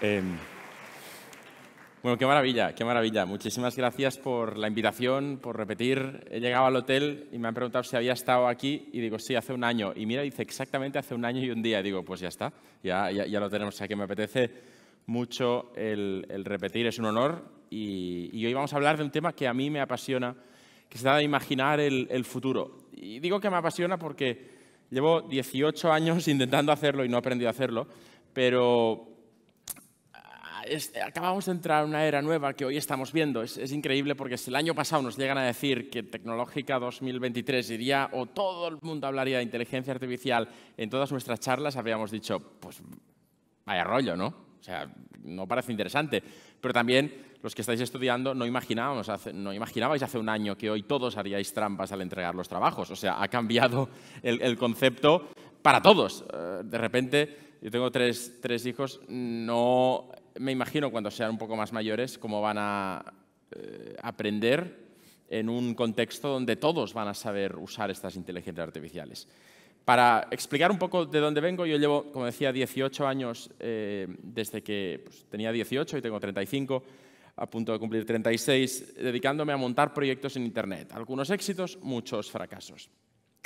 Em, bueno, qué maravilla, qué maravilla. Muchísimas gracias por la invitación, por repetir. He llegado al hotel y me han preguntado si había estado aquí y digo, sí, hace un año. Y mira, dice exactamente hace un año y un día. Y digo, pues ya está, ya, ya, lo tenemos. O que me apetece mucho el, repetir, es un honor. Y, hoy vamos a hablar de un tema que a mí me apasiona, que se trata de imaginar el, el futuro. Y digo que me apasiona porque llevo 18 años intentando hacerlo y no he aprendido a hacerlo, pero acabamos de entrar en una era nueva que hoy estamos viendo. Es, increíble porque si el año pasado nos llegan a decir que Tecnológica 2023 iría o todo el mundo hablaría de inteligencia artificial, en todas nuestras charlas habríamos dicho, pues vaya rollo, ¿no? O sea, no parece interesante. Pero también los que estáis estudiando no, imaginábamos no imaginabais hace un año que hoy todos haríais trampas al entregar los trabajos. O sea, ha cambiado el, concepto para todos. Eh, de repente, yo tengo tres, tres hijos, no me imagino cuando sean un poco más mayores cómo van a eh, aprender en un contexto donde todos van a saber usar estas inteligencias artificiales. Para explicar un poco de dónde vengo, yo llevo, como decía, 18 años eh, desde que pues, tenía 18 y tengo 35, a punto de cumplir 36, dedicándome a montar proyectos en Internet. Algunos éxitos, muchos fracasos.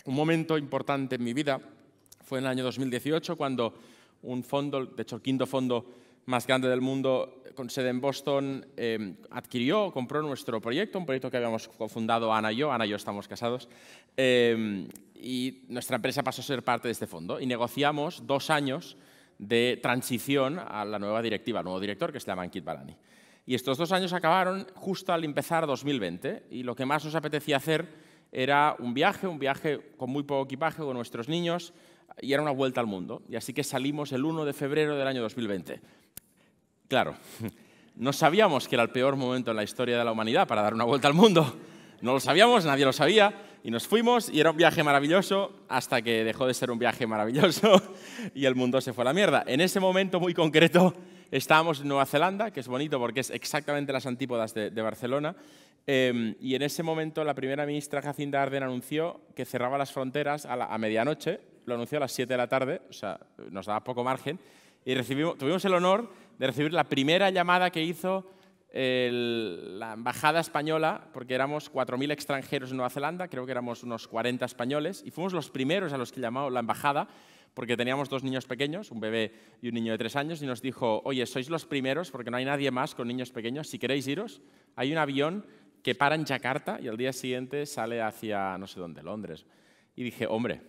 Un momento importante en mi vida fue en el año 2018, cuando un fondo, de hecho el quinto fondo más grande del mundo con sede en Boston, em, adquirió, compró nuestro proyecto, un proyecto que habíamos fundado Ana y yo, Ana y yo estamos casados, em, y nuestra empresa pasó a ser parte de este fondo y negociamos dos años de transición a la nueva directiva, al nuevo director que se llama Ankit Balani. Y estos dos años acabaron justo al empezar 2020 y lo que más nos apetecía hacer era un viaje, un viaje con muy poco equipaje, con nuestros niños, y era una vuelta al mundo. Y así que salimos el 1 de febrero del año 2020 Claro, no sabíamos que era el peor momento en la historia de la humanidad para dar una vuelta al mundo. No lo sabíamos, nadie lo sabía, y nos fuimos y era un viaje maravilloso hasta que dejó de ser un viaje maravilloso y el mundo se fue a la mierda. En ese momento muy concreto estábamos en Nueva Zelanda, que es bonito porque es exactamente las antípodas de, Barcelona, em, y en ese momento la primera ministra Jacinda Arden anunció que cerraba las fronteras a, medianoche, lo anunció a las 7 de la tarde, o sea, nos daba poco margen, y tuvimos el honor de recibir la primera llamada que hizo la embajada española, porque éramos 4.000 extranjeros en Nueva Zelanda, creo que éramos unos 40 españoles, y fuimos los primeros a los que llamó la embajada, porque teníamos dos niños pequeños, un bebé y un niño de tres años, y nos dijo, oye, sois los primeros, porque no hay nadie más con niños pequeños, si queréis iros, hay un avión que para en Jakarta y al día siguiente sale hacia no sé dónde, Londres. Y dije, hombre,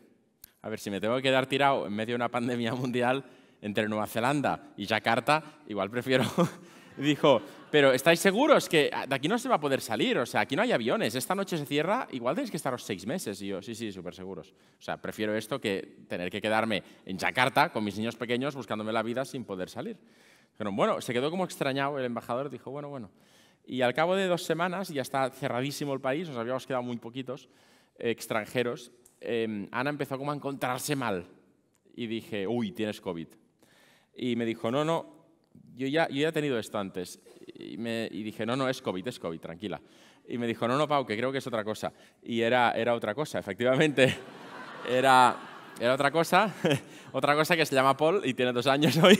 a ver, si me tengo que quedar tirado en medio de una pandemia mundial, entre Nueva Zelanda y Jakarta, igual prefiero... dijo, pero ¿estáis seguros que de aquí no se va a poder salir? O sea, aquí no hay aviones, esta noche se cierra, igual tenéis que estaros seis meses. Y yo, sí, sí, súper seguros. O sea, prefiero esto que tener que quedarme en Jakarta con mis niños pequeños buscándome la vida sin poder salir. Pero bueno, se quedó como extrañado el embajador, dijo, bueno, bueno. Y al cabo de dos semanas, ya está cerradísimo el país, nos habíamos quedado muy poquitos eh, extranjeros, em, Ana empezó como a encontrarse mal. Y dije, uy, tienes COVID y me dijo, no, no, yo ya, yo ya he tenido esto antes. Y, me, dije, no, no, es COVID, es COVID, tranquila. Y me dijo, no, no, Pau, que creo que es otra cosa. Y era, era otra cosa, efectivamente. Era, era otra cosa, otra cosa que se llama Paul y tiene dos años hoy.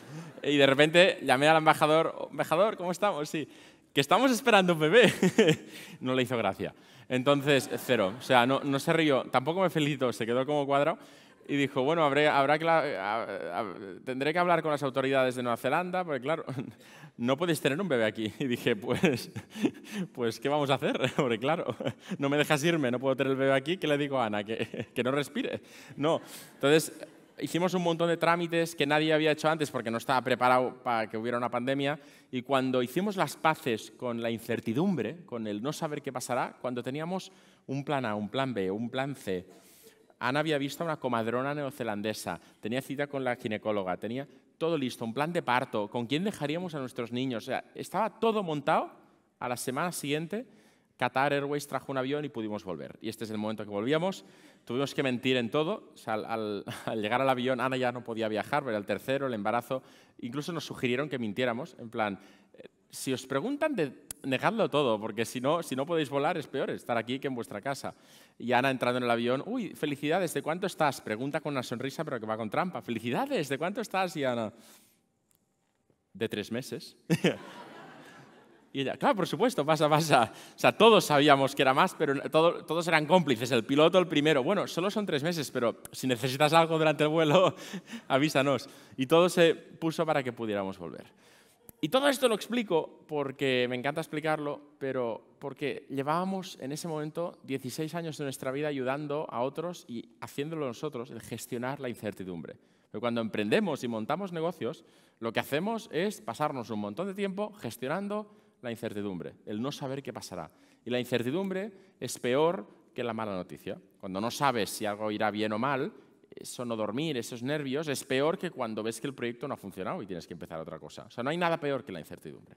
y de repente llamé al embajador, embajador, ¿cómo estamos? Sí, que estamos esperando un bebé. no le hizo gracia. Entonces, cero. O sea, no, no se rió, tampoco me felicitó, se quedó como cuadrado y dijo, bueno, habrá, tendré que hablar con las autoridades de Nueva Zelanda, porque claro, no podéis tener un bebé aquí. Y dije, pues, pues ¿qué vamos a hacer? Porque claro, no me dejas irme, no puedo tener el bebé aquí, ¿qué le digo a Ana? Que, que no respire. No, entonces hicimos un montón de trámites que nadie había hecho antes porque no estaba preparado para que hubiera una pandemia. Y cuando hicimos las paces con la incertidumbre, con el no saber qué pasará, cuando teníamos un plan A, un plan B, un plan C, Ana había visto a una comadrona neozelandesa, tenía cita con la ginecóloga, tenía todo listo, un plan de parto, con quién dejaríamos a nuestros niños. O sea, estaba todo montado. A la semana siguiente, Qatar Airways trajo un avión y pudimos volver. Y este es el momento que volvíamos. Tuvimos que mentir en todo. al, llegar al avión, Ana ya no podía viajar, era el tercero, el embarazo. Incluso nos sugirieron que mintiéramos, en plan, eh, si os preguntan de negadlo todo, porque si no, podéis volar es peor estar aquí que en vuestra casa. Y Ana entrando en el avión, uy, felicidades, ¿de cuánto estás? Pregunta con una sonrisa, pero que va con trampa. Felicidades, ¿de cuánto estás? Y Ana, de tres meses. y ella, claro, por supuesto, pasa, pasa. O sea, todos sabíamos que era más, pero todos eran cómplices. El piloto, el primero. Bueno, solo son tres meses, pero si necesitas algo durante el vuelo, avísanos. Y todo se puso para que pudiéramos volver. Y todo esto lo explico porque me encanta explicarlo, pero porque llevábamos en ese momento 16 años de nuestra vida ayudando a otros y haciéndolo nosotros, el gestionar la incertidumbre. Pero cuando emprendemos y montamos negocios, lo que hacemos es pasarnos un montón de tiempo gestionando la incertidumbre, el no saber qué pasará. Y la incertidumbre es peor que la mala noticia. Cuando no sabes si algo irá bien o mal, eso no dormir, esos nervios, es peor que cuando ves que el proyecto no ha funcionado y tienes que empezar otra cosa. O sea, no hay nada peor que la incertidumbre.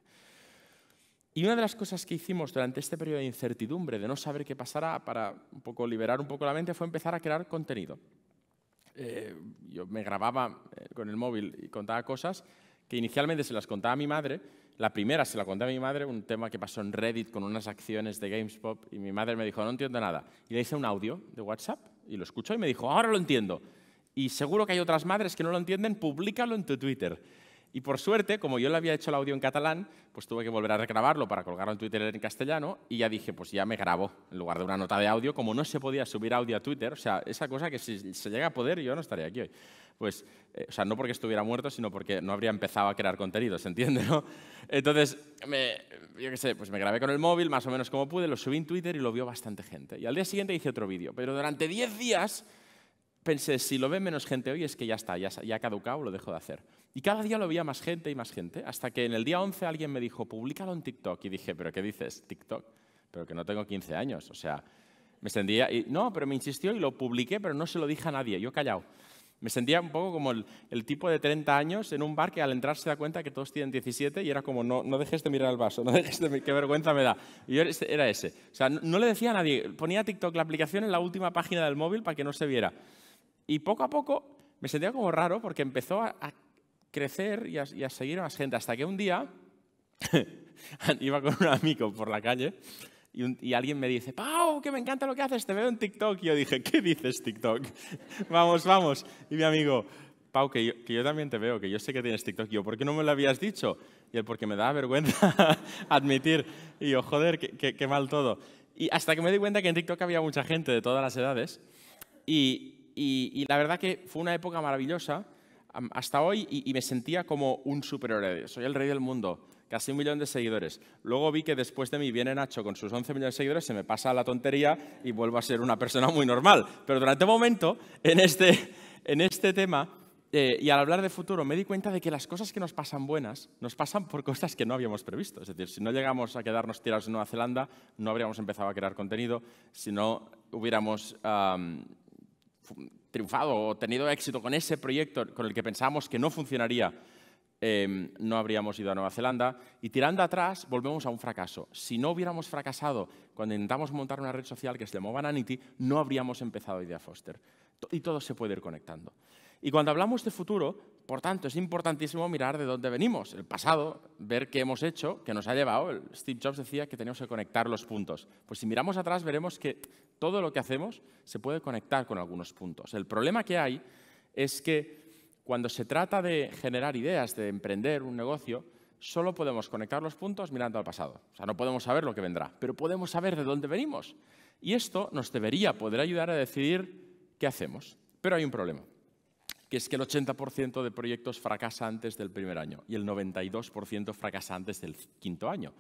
Y una de las cosas que hicimos durante este periodo de incertidumbre, de no saber qué pasará, para un poco liberar un poco la mente, fue empezar a crear contenido. Eh, yo me grababa eh, con el móvil y contaba cosas que inicialmente se las contaba a mi madre. La primera se la conté a mi madre, un tema que pasó en Reddit con unas acciones de Pop y mi madre me dijo, no entiendo nada. Y le hice un audio de WhatsApp y lo escuchó y me dijo, ahora lo entiendo. Y seguro que hay otras madres que no lo entienden, públicalo en tu Twitter. Y por suerte, como yo le había hecho el audio en catalán, pues tuve que volver a regrabarlo para colgarlo en Twitter en castellano y ya dije, pues ya me grabo en lugar de una nota de audio, como no se podía subir audio a Twitter, o sea, esa cosa que si se llega a poder yo no estaría aquí hoy. Pues, eh, o sea, no porque estuviera muerto, sino porque no habría empezado a crear contenido, ¿se entiende, Entonces, yo qué sé, pues me grabé con el móvil, más o menos como pude, lo subí en Twitter y lo vio bastante gente. Y al día siguiente hice otro vídeo, pero durante 10 días pensé, si lo ve menos gente hoy es que ya está, ya, ya ha caducado, lo dejo de hacer. Y cada día lo veía más gente y más gente, hasta que en el día 11 alguien me dijo, públicalo en TikTok. Y dije, ¿pero qué dices? TikTok. Pero que no tengo 15 años. O sea, me sentía... Y, no, pero me insistió y lo publiqué, pero no se lo dije a nadie. Yo callado. Me sentía un poco como el, tipo de 30 años en un bar que al entrar se da cuenta que todos tienen 17 y era como, no, no dejes de mirar el vaso, no dejes de qué vergüenza me da. Y yo este, era ese. O sea, no, le decía a nadie, ponía TikTok la aplicación en la última página del móvil para que no se viera. Y poco a poco me sentía como raro porque empezó a crecer y a, seguir a más gente. Hasta que un día iba con un amigo por la calle y, alguien me dice, Pau, que me encanta lo que haces, te veo en TikTok. Y yo dije, ¿qué dices TikTok? vamos, vamos. Y mi amigo, Pau, que yo, también te veo, que yo sé que tienes TikTok. Y yo, ¿por qué no me lo habías dicho? Y él, porque me da vergüenza admitir. Y yo, joder, qué, mal todo. Y hasta que me di cuenta que en TikTok había mucha gente de todas las edades. y la verdad que fue una época maravillosa hasta hoy y, me sentía como un superhéroe. Soy el rey del mundo, casi un millón de seguidores. Luego vi que después de mí viene Nacho con sus 11 millones de seguidores, se me pasa la tontería y vuelvo a ser una persona muy normal. Pero durante un momento, en este, en este tema, eh, y al hablar de futuro, me di cuenta de que las cosas que nos pasan buenas nos pasan por cosas que no habíamos previsto. Es decir, si no llegamos a quedarnos tirados en Nueva Zelanda, no habríamos empezado a crear contenido, si no hubiéramos triunfado o tenido éxito con ese proyecto con el que pensábamos que no funcionaría, em, no habríamos ido a Nueva Zelanda. Y tirando atrás, volvemos a un fracaso. Si no hubiéramos fracasado cuando intentamos montar una red social que se llamó Bananity, no habríamos empezado Idea Foster. Y todo se puede ir conectando. Y cuando hablamos de futuro, por tanto, es importantísimo mirar de dónde venimos, el pasado, ver qué hemos hecho, qué nos ha llevado. Steve Jobs decía que teníamos que conectar los puntos. Pues si miramos atrás veremos que todo lo que hacemos se puede conectar con algunos puntos. El problema que hay es que cuando se trata de generar ideas, de emprender un negocio, solo podemos conectar los puntos mirando al pasado. O sea, no podemos saber lo que vendrá, pero podemos saber de dónde venimos. Y esto nos debería poder ayudar a decidir qué hacemos. Pero hay un problema que es que el 80% de proyectos fracasa antes del primer año y el 92% fracasa antes del quinto año.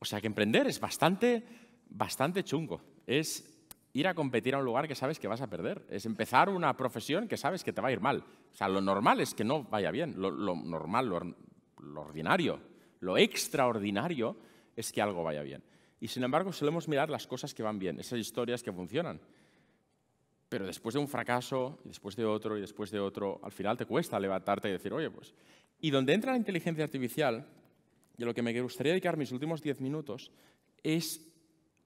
O sea que emprender es bastante, bastante chungo. Es ir a competir a un lugar que sabes que vas a perder. Es empezar una profesión que sabes que te va a ir mal. O sea, lo normal es que no vaya bien. Lo, normal, lo, lo, ordinario, lo extraordinario es que algo vaya bien. Y sin embargo, solemos mirar las cosas que van bien, esas historias que funcionan. Pero después de un fracaso, y después de otro, y después de otro, al final te cuesta levantarte y decir, oye, pues... Y donde entra la inteligencia artificial, y lo que me gustaría dedicar mis últimos diez minutos, es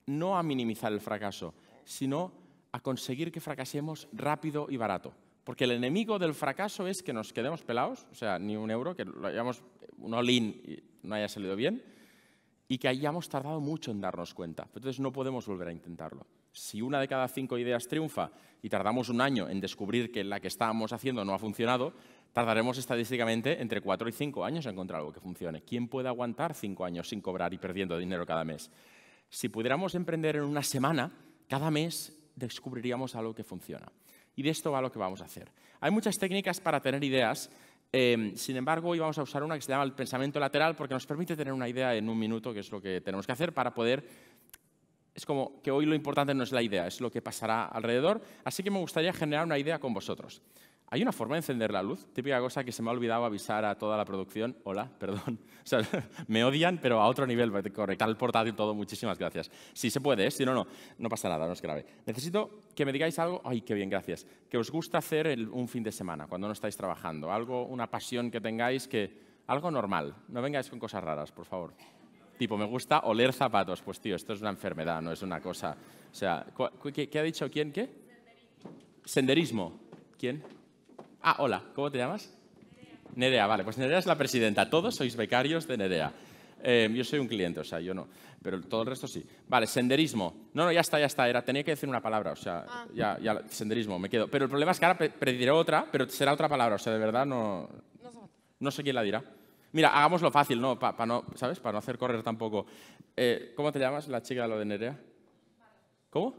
no a minimizar el fracaso, sino a conseguir que fracasemos rápido y barato. Porque el enemigo del fracaso es que nos quedemos pelados, o sea, ni un euro, que lo hayamos un all y no haya salido bien, y que hayamos tardado mucho en darnos cuenta. Entonces no podemos volver a intentarlo si una de cada cinco ideas triunfa y tardamos un año en descubrir que la que estábamos haciendo no ha funcionado, tardaremos estadísticamente entre cuatro y cinco años en encontrar algo que funcione. ¿Quién puede aguantar cinco años sin cobrar y perdiendo dinero cada mes? Si pudiéramos emprender en una semana, cada mes descubriríamos algo que funciona. Y de esto va lo que vamos a hacer. Hay muchas técnicas para tener ideas. Em, sin embargo, hoy vamos a usar una que se llama el pensamiento lateral porque nos permite tener una idea en un minuto, que es lo que tenemos que hacer para poder es como que hoy lo importante no es la idea, es lo que pasará alrededor. Así que me gustaría generar una idea con vosotros. Hay una forma de encender la luz, típica cosa que se me ha olvidado avisar a toda la producción. Hola, perdón. me odian, pero a otro nivel. Correcto, el portátil todo, muchísimas gracias. Si se puede, ¿eh? si no, no, no pasa nada, no es grave. Necesito que me digáis algo, ay, qué bien, gracias, que os gusta hacer un fin de semana, cuando no estáis trabajando. Algo, una pasión que tengáis, que algo normal. No vengáis con cosas raras, por favor. Tipo, me gusta oler zapatos. Pues tío, esto es una enfermedad, no es una cosa. O sea, ¿qué, ha dicho quién? ¿Qué? Senderismo. ¿Quién? Ah, hola, ¿cómo te llamas? Nerea. vale, pues Nerea es la presidenta. Todos sois becarios de Nerea. Eh, yo soy un cliente, o sea, yo no. Pero todo el resto sí. Vale, senderismo. No, no, ya está, ya está. Era, tenía que decir una palabra, o sea, ah. ya, ya, senderismo, me quedo. Pero el problema es que ahora pediré otra, pero será otra palabra, o sea, de verdad No, no sé quién la dirá. Mira, hagámoslo fácil, ¿no? Para no, ¿Sabes? Para no hacer correr tampoco. Eh, ¿Cómo te llamas, la chica de lo de Nerea? ¿Cómo?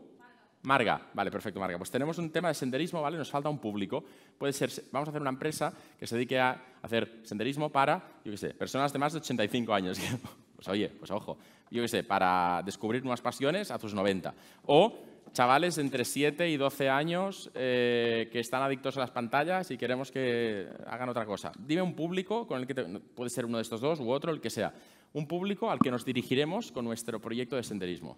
Marga, vale, perfecto, Marga. Pues tenemos un tema de senderismo, ¿vale? Nos falta un público. Puede ser, vamos a hacer una empresa que se dedique a hacer senderismo para, yo qué sé, personas de más de 85 años. Pues oye, pues ojo, yo qué sé, para descubrir nuevas pasiones a tus 90. O chavales entre 7 y 12 años eh, que están adictos a las pantallas y queremos que hagan otra cosa. Dime un público con el que puede ser uno de estos dos u otro, el que sea. Un público al que nos dirigiremos con nuestro proyecto de senderismo.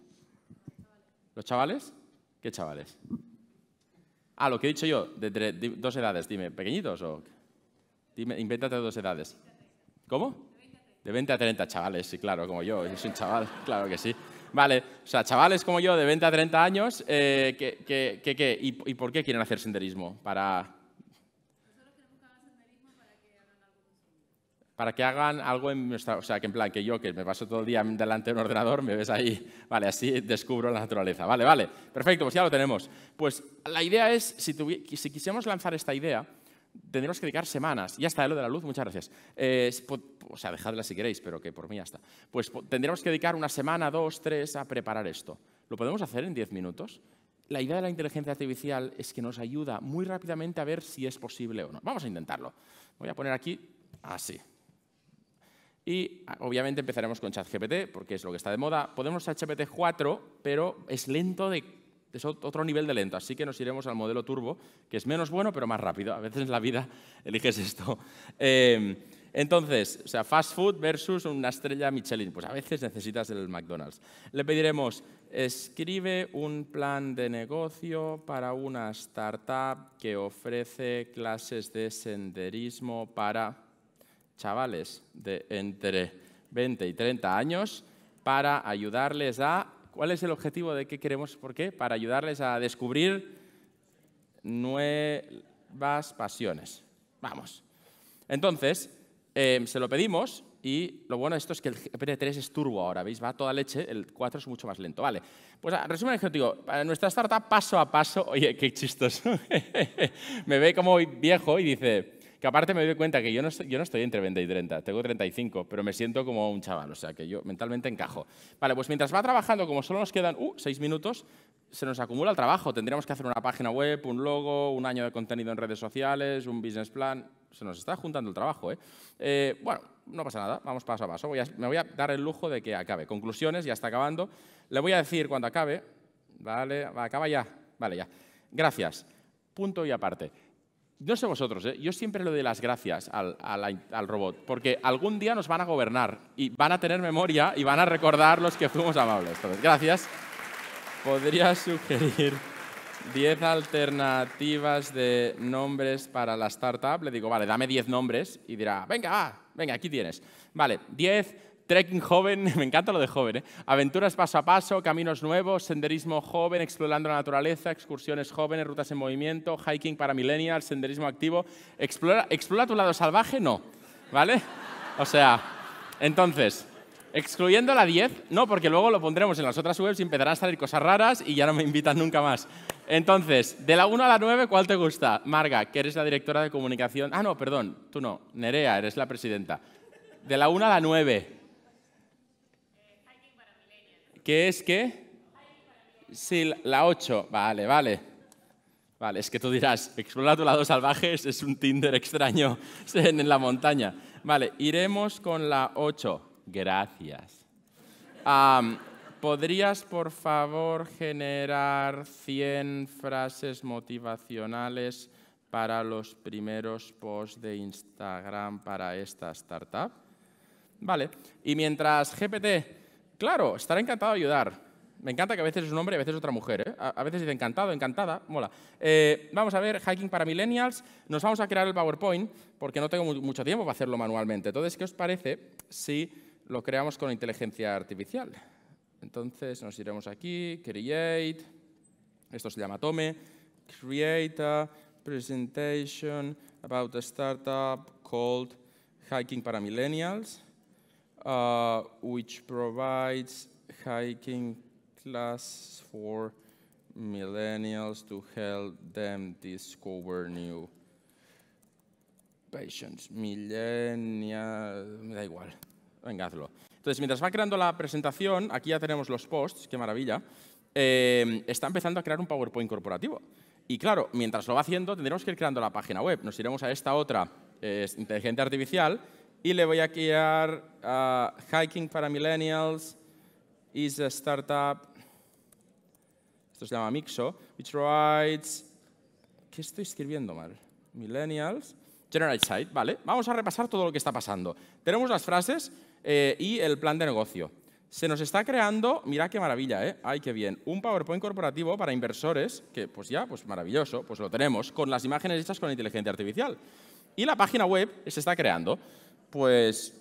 ¿Los chavales? ¿Qué chavales? Ah, lo que he dicho yo, de, dos edades, dime, ¿pequeñitos o...? Dime, invéntate dos edades. ¿Cómo? De 20 a 30 chavales, sí, claro, como yo, Es un chaval, claro que sí. Vale, o sea, chavales como yo de 20 a 30 años, eh, y por qué quieren hacer senderismo? Para... Para que hagan algo en nuestra... O sea, que en plan, que yo, que me paso todo el día delante de un ordenador, me ves ahí, vale, así descubro la naturaleza. Vale, vale, perfecto, pues ya lo tenemos. Pues la idea es, si, si quisiéramos lanzar esta idea, Tendríamos que dedicar semanas. Ya está, eh, lo de la luz, muchas gracias. Eh, o sea, dejadla si queréis, pero que por mí ya está. Pues tendremos que dedicar una semana, dos, tres a preparar esto. ¿Lo podemos hacer en diez minutos? La idea de la inteligencia artificial es que nos ayuda muy rápidamente a ver si es posible o no. Vamos a intentarlo. Voy a poner aquí así. Y ah, obviamente empezaremos con ChatGPT, porque es lo que está de moda. Podemos ChatGPT 4, pero es lento de es otro nivel de lento, así que nos iremos al modelo turbo, que es menos bueno pero más rápido. A veces en la vida eliges esto. Em, entonces, o sea, fast food versus una estrella Michelin. Pues a veces necesitas el McDonald's. Le pediremos, escribe un plan de negocio para una startup que ofrece clases de senderismo para chavales de entre 20 y 30 años para ayudarles a ¿Cuál es el objetivo de qué queremos? ¿Por qué? Para ayudarles a descubrir nuevas pasiones. Vamos. Entonces, eh, se lo pedimos y lo bueno de esto es que el GPT-3 es turbo ahora, ¿veis? Va toda leche, el 4 es mucho más lento. Vale, pues ah, resumen objetivo. para nuestra startup paso a paso, oye, qué chistoso, me ve como viejo y dice, que aparte me doy cuenta que yo no, estoy, no estoy entre 20 y 30, tengo 35, pero me siento como un chaval, o sea que yo mentalmente encajo. Vale, pues mientras va trabajando, como solo nos quedan uh, seis minutos, se nos acumula el trabajo. Tendríamos que hacer una página web, un logo, un año de contenido en redes sociales, un business plan. Se nos está juntando el trabajo. ¿eh? eh bueno, no pasa nada, vamos paso a paso. me voy a dar el lujo de que acabe. Conclusiones, ya está acabando. Le voy a decir cuando acabe. Vale, acaba ya. Vale, ya. Gracias. Punto y aparte. No sé vosotros, ¿eh? yo siempre le doy las gracias al, robot, porque algún día nos van a gobernar y van a tener memoria y van a recordar los que fuimos amables. Entonces, gracias. Podría sugerir 10 alternativas de nombres para la startup. Le digo, vale, dame 10 nombres y dirá, venga, venga, aquí tienes. Vale, 10 Trekking joven, me encanta lo de joven, ¿eh? aventuras paso a paso, caminos nuevos, senderismo joven, explorando la naturaleza, excursiones jóvenes, rutas en movimiento, hiking para millennials, senderismo activo. Explora, explora tu lado salvaje, no, ¿vale? O sea, entonces, excluyendo la 10, no, porque luego lo pondremos en las otras webs y empezarán a salir cosas raras y ya no me invitan nunca más. Entonces, de la 1 a la 9, ¿cuál te gusta? Marga, que eres la directora de comunicación. Ah, no, perdón, tú no, Nerea, eres la presidenta. De la 1 a la 9. ¿Qué es que Sí, la 8. Vale, vale. Vale, es que tú dirás, explorar tu lado salvaje es un Tinder extraño en la montaña. Vale, iremos con la 8. Gracias. ¿Podrías, por favor, generar 100 frases motivacionales para los primeros posts de Instagram para esta startup? Vale, y mientras GPT Claro, estará encantado de ayudar. Me encanta que a veces es un hombre y a veces otra mujer. ¿eh? A veces dice encantado, encantada, mola. Eh, vamos a ver, Hiking para millennials. Nos vamos a crear el PowerPoint porque no tengo mucho tiempo para hacerlo manualmente. Entonces, ¿qué os parece si lo creamos con inteligencia artificial? Entonces, nos iremos aquí, create, esto se llama tome, create a presentation about a startup called Hiking para Millennials. Uh, which provides hiking class for millennials to help them discover new patients. Millennials, me da igual, venga, hazlo. Entonces, mientras va creando la presentación, aquí ya tenemos los posts, qué maravilla, em, está empezando a crear un PowerPoint corporativo. Y claro, mientras lo va haciendo, tendremos que ir creando la página web. Nos iremos a esta otra eh, inteligencia artificial y le voy a crear a Hiking para Millennials, is a startup, esto se llama Mixo, which writes, ¿qué estoy escribiendo mal? Millennials, General Site, vale. Vamos a repasar todo lo que está pasando. Tenemos las frases eh, y el plan de negocio. Se nos está creando, mira qué maravilla, ¿eh? Ay, qué bien. Un PowerPoint corporativo para inversores, que pues ya, pues maravilloso, pues lo tenemos, con las imágenes hechas con inteligencia artificial. Y la página web se está creando pues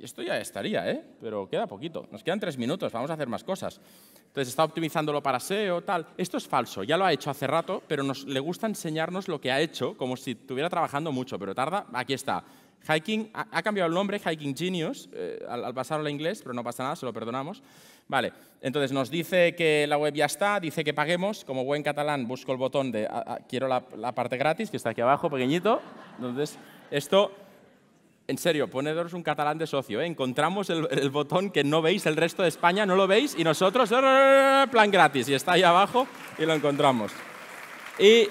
esto ya estaría, ¿eh? pero queda poquito. Nos quedan tres minutos, vamos a hacer más cosas. Entonces está optimizándolo para SEO, tal. Esto es falso, ya lo ha hecho hace rato, pero nos, le gusta enseñarnos lo que ha hecho, como si estuviera trabajando mucho, pero tarda. Aquí está. Hiking, ha, cambiado el nombre, Hiking Genius, eh, al, al, pasarlo al inglés, pero no pasa nada, se lo perdonamos. Vale, entonces nos dice que la web ya está, dice que paguemos. Como buen catalán, busco el botón de quiero la parte gratis, que está aquí abajo, pequeñito. Entonces, esto en serio, ponedos un catalán de socio. ¿eh? Encontramos el, botón que no veis, el resto de España no lo veis y nosotros, plan gratis, y está ahí abajo y lo encontramos. Y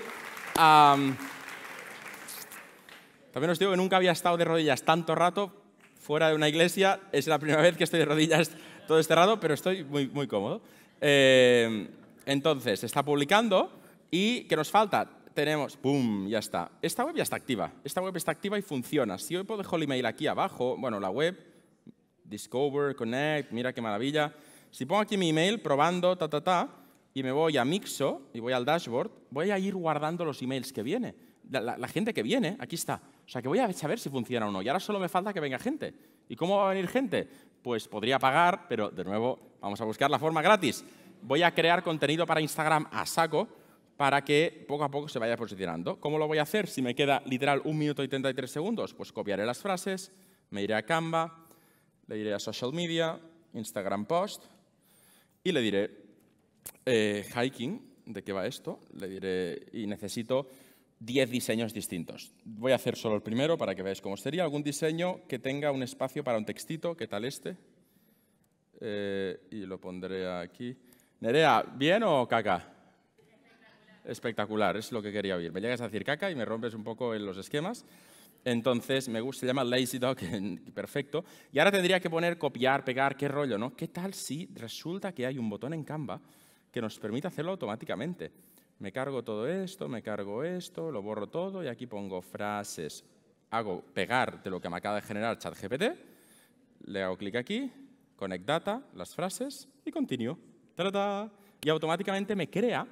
también os digo que nunca había estado de rodillas tanto rato fuera de una iglesia. Es la primera vez que estoy de rodillas todo este rato, pero estoy muy, muy cómodo. Eh, entonces, está publicando y que nos falta? tenemos, ¡pum! Ya está. Esta web ya está activa. Esta web está activa y funciona. Si hoy puedo el email aquí abajo, bueno, la web, Discover, Connect, mira qué maravilla. Si pongo aquí mi email probando, ta, ta, ta, y me voy a Mixo y voy al dashboard, voy a ir guardando los emails que viene. La, gente que viene, aquí está. O sea, que voy a ver si funciona o no. Y ahora solo me falta que venga gente. ¿Y cómo va a venir gente? Pues podría pagar, pero de nuevo, vamos a buscar la forma gratis. Voy a crear contenido para Instagram a saco para que poco a poco se vaya posicionando. ¿Cómo lo voy a hacer? Si me queda literal un minuto y 33 segundos, pues copiaré las frases, me iré a Canva, le iré a Social Media, Instagram Post y le diré eh, hiking, ¿de qué va esto? Le diré y necesito 10 diseños distintos. Voy a hacer solo el primero para que veáis cómo sería. Algún diseño que tenga un espacio para un textito, ¿qué tal este? Eh, y lo pondré aquí. Nerea, ¿bien o caca? espectacular, es lo que quería oír. Me llegas a decir caca y me rompes un poco en los esquemas. Entonces, me gusta, se llama Lazy Dog, perfecto. Y ahora tendría que poner copiar, pegar, qué rollo, ¿no? ¿Qué tal si resulta que hay un botón en Canva que nos permite hacerlo automáticamente? Me cargo todo esto, me cargo esto, lo borro todo y aquí pongo frases. Hago pegar de lo que me acaba de generar ChatGPT, le hago clic aquí, connect data, las frases y continúo. Y automáticamente me crea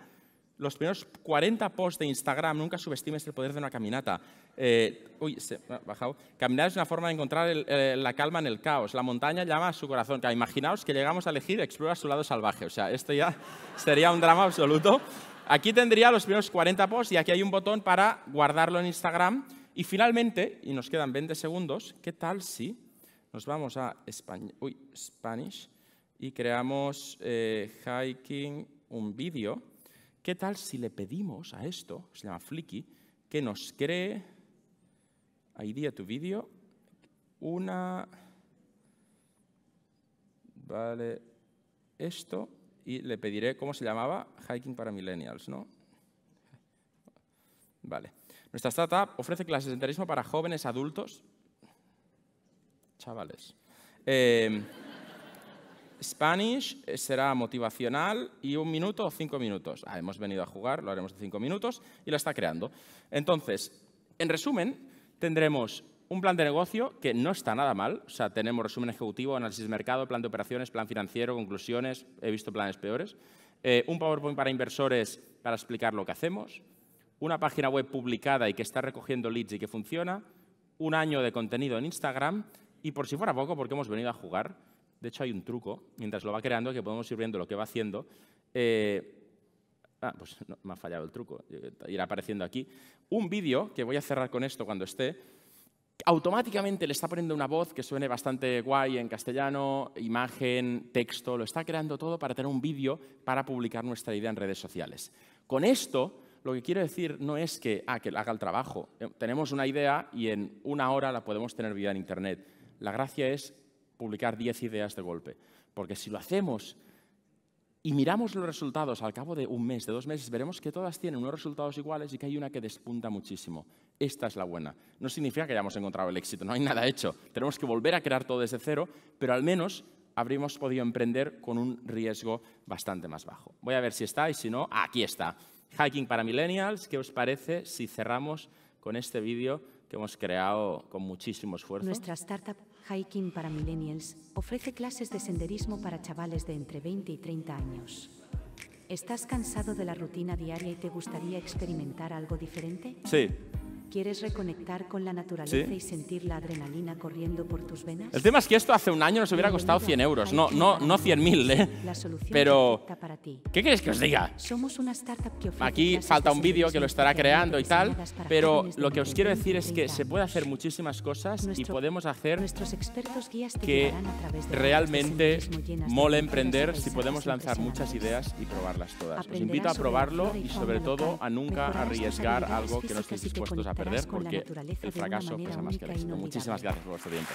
los primeros 40 posts de Instagram, nunca subestimes el poder de una caminata. Eh, uy, se ha bajado. Caminar es una forma de encontrar eh, la calma en el caos. La montaña llama a su corazón. imaginaos que llegamos a elegir explora su lado salvaje. O sea, esto ya sería un drama absoluto. Aquí tendría los primeros 40 posts y aquí hay un botón para guardarlo en Instagram. Y finalmente, y nos quedan 20 segundos, ¿qué tal si nos vamos a España, uy, Spanish y creamos eh, hiking un vídeo? ¿Qué tal si le pedimos a esto, se llama Flicky, que nos cree, ahí día tu vídeo, una... Vale, esto, y le pediré cómo se llamaba, Hiking para Millennials, ¿no? Vale. Nuestra startup ofrece clases de enterismo para jóvenes adultos, chavales. Eh, Spanish eh, será motivacional y un minuto o cinco minutos. Ah, hemos venido a jugar, lo haremos de cinco minutos y lo está creando. Entonces, en resumen, tendremos un plan de negocio que no está nada mal. O sea, tenemos resumen ejecutivo, análisis de mercado, plan de operaciones, plan financiero, conclusiones. He visto planes peores. Eh, un PowerPoint para inversores para explicar lo que hacemos. Una página web publicada y que está recogiendo leads y que funciona. Un año de contenido en Instagram. Y por si fuera poco, porque hemos venido a jugar, de hecho, hay un truco, mientras lo va creando, que podemos ir viendo lo que va haciendo. Eh, ah, pues me ha fallado el truco, eh, irá apareciendo aquí. Un vídeo, que voy a cerrar con esto cuando esté, automáticamente le está poniendo una voz que suene bastante guay en castellano, imagen, texto, lo está creando todo para tener un vídeo para publicar nuestra idea en redes sociales. Con esto, lo que quiero decir no es que, ah, haga el trabajo. Eh, tenemos una idea y en una hora la podemos tener vida en Internet. La gracia es publicar 10 ideas de golpe. Porque si lo hacemos y miramos los resultados al cabo de un mes, de dos meses, veremos que todas tienen unos resultados iguales y que hay una que despunta muchísimo. Esta es la buena. No significa que hayamos encontrado el éxito, no hay nada hecho. Tenemos que volver a crear todo desde cero, pero al menos habríamos podido emprender con un riesgo bastante más bajo. Voy a ver si está y si no, aquí está. Hiking para Millennials, ¿qué os parece si cerramos con este vídeo que hemos creado con muchísimo esfuerzo? Nuestra startup Hiking para Millennials ofrece clases de senderismo para chavales de entre 20 y 30 años. ¿Estás cansado de la rutina diaria y te gustaría experimentar algo diferente? Sí. ¿Quieres reconectar con la naturaleza y sentir la adrenalina corriendo por tus venas? El tema es que esto hace un año nos hubiera costado 100 euros, no, no, no 100.000, ¿eh? La Pero, ¿qué queréis que os diga? Somos Aquí falta un vídeo que lo estará creando y tal, pero lo que os quiero decir es que se puede hacer muchísimas cosas y podemos hacer que realmente mole emprender si podemos lanzar muchas ideas y probarlas todas. Os invito a probarlo y sobre todo a nunca arriesgar algo que no estéis dispuestos a perder porque el fracaso pesa más que el e éxito. Muchísimas gracias por vuestro tiempo.